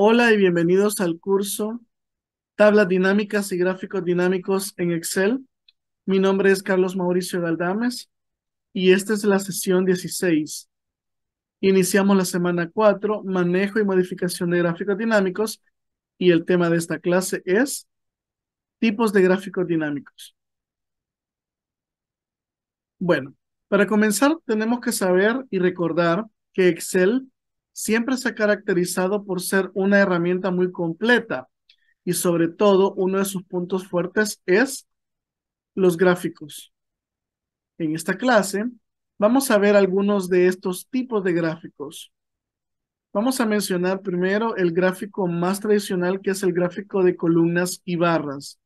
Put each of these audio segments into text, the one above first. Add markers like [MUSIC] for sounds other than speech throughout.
Hola y bienvenidos al curso Tablas Dinámicas y Gráficos Dinámicos en Excel. Mi nombre es Carlos Mauricio Galdames y esta es la sesión 16. Iniciamos la semana 4, manejo y modificación de gráficos dinámicos y el tema de esta clase es tipos de gráficos dinámicos. Bueno, para comenzar tenemos que saber y recordar que Excel siempre se ha caracterizado por ser una herramienta muy completa y sobre todo uno de sus puntos fuertes es los gráficos. En esta clase vamos a ver algunos de estos tipos de gráficos. Vamos a mencionar primero el gráfico más tradicional que es el gráfico de columnas y barras.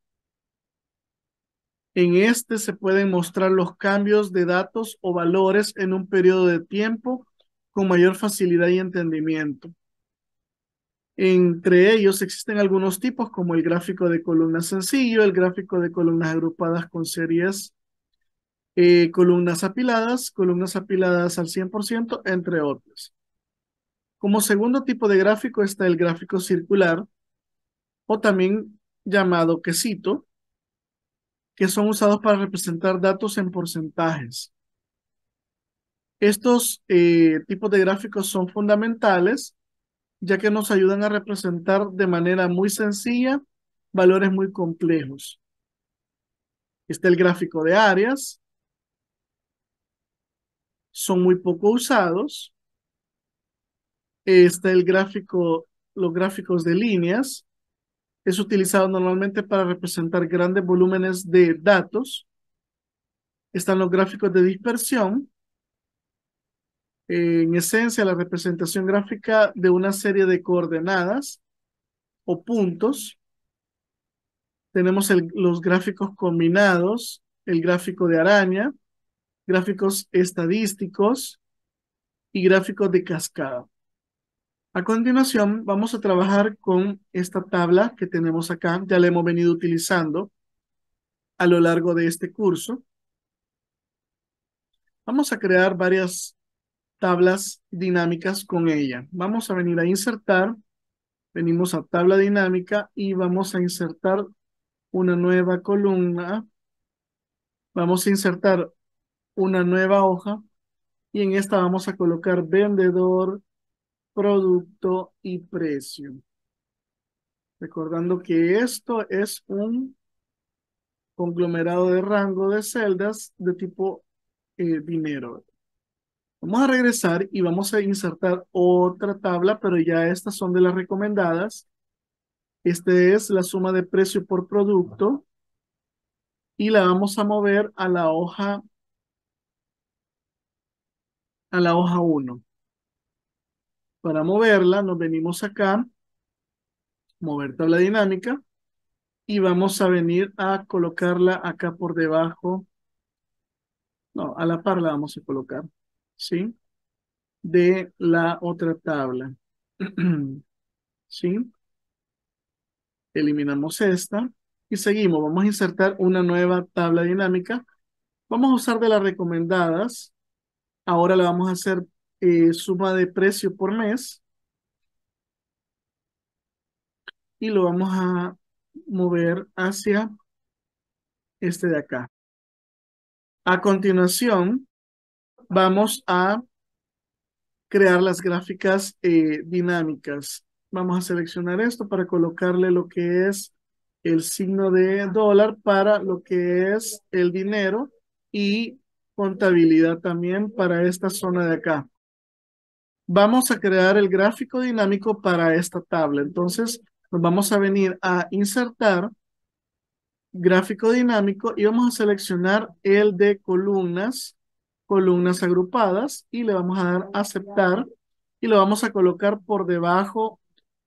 En este se pueden mostrar los cambios de datos o valores en un periodo de tiempo con mayor facilidad y entendimiento. Entre ellos existen algunos tipos como el gráfico de columnas sencillo, el gráfico de columnas agrupadas con series, eh, columnas apiladas, columnas apiladas al 100%, entre otros. Como segundo tipo de gráfico está el gráfico circular o también llamado quesito, que son usados para representar datos en porcentajes. Estos eh, tipos de gráficos son fundamentales ya que nos ayudan a representar de manera muy sencilla valores muy complejos. Está el gráfico de áreas. Son muy poco usados. Está el gráfico, los gráficos de líneas. Es utilizado normalmente para representar grandes volúmenes de datos. Están los gráficos de dispersión. Eh, en esencia la representación gráfica de una serie de coordenadas o puntos. Tenemos los gráficos combinados, el gráfico de araña, gráficos estadísticos y gráficos de cascada. A continuación, vamos a trabajar con esta tabla que tenemos acá. Ya la hemos venido utilizando a lo largo de este curso. Vamos a crear varias tablas dinámicas con ella. Vamos a venir a insertar, venimos a tabla dinámica y vamos a insertar una nueva columna, vamos a insertar una nueva hoja y en esta vamos a colocar vendedor, producto y precio. Recordando que esto es un conglomerado de rango de celdas de tipo eh, dinero. Vamos a regresar y vamos a insertar otra tabla, pero ya estas son de las recomendadas. Esta es la suma de precio por producto y la vamos a mover a la hoja a la hoja 1. Para moverla nos venimos acá, mover tabla dinámica y vamos a venir a colocarla acá por debajo. No, a la par la vamos a colocar. ¿sí? De la otra tabla. [CLEARS THROAT] ¿Sí? Eliminamos esta y seguimos. Vamos a insertar una nueva tabla dinámica. Vamos a usar de las recomendadas. Ahora le vamos a hacer eh, suma de precio por mes. Y lo vamos a mover hacia este de acá. A continuación, vamos a crear las gráficas eh, dinámicas. Vamos a seleccionar esto para colocarle lo que es el signo de dólar para lo que es el dinero y contabilidad también para esta zona de acá. Vamos a crear el gráfico dinámico para esta tabla. Entonces, nos vamos a venir a insertar gráfico dinámico y vamos a seleccionar el de columnas columnas agrupadas y le vamos a dar aceptar y lo vamos a colocar por debajo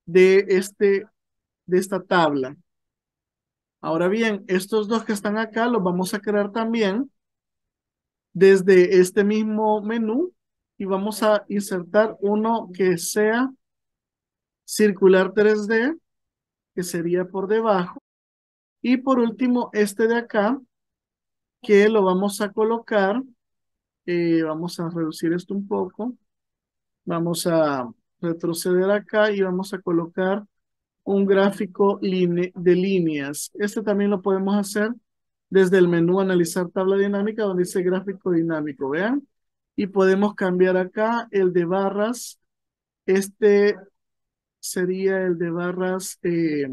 de, este, de esta tabla. Ahora bien, estos dos que están acá los vamos a crear también desde este mismo menú y vamos a insertar uno que sea circular 3D, que sería por debajo. Y por último, este de acá, que lo vamos a colocar eh, vamos a reducir esto un poco. Vamos a retroceder acá y vamos a colocar un gráfico de líneas. Este también lo podemos hacer desde el menú analizar tabla dinámica donde dice gráfico dinámico, vean. Y podemos cambiar acá el de barras. Este sería el de barras eh,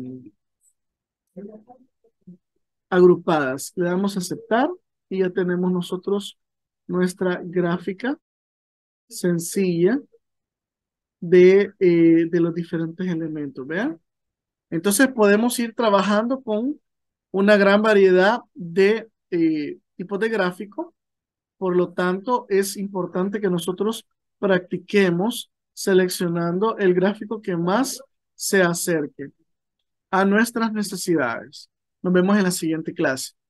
agrupadas. Le damos a aceptar y ya tenemos nosotros nuestra gráfica sencilla de, eh, de los diferentes elementos, ¿vean? Entonces podemos ir trabajando con una gran variedad de eh, tipos de gráfico. Por lo tanto, es importante que nosotros practiquemos seleccionando el gráfico que más se acerque a nuestras necesidades. Nos vemos en la siguiente clase.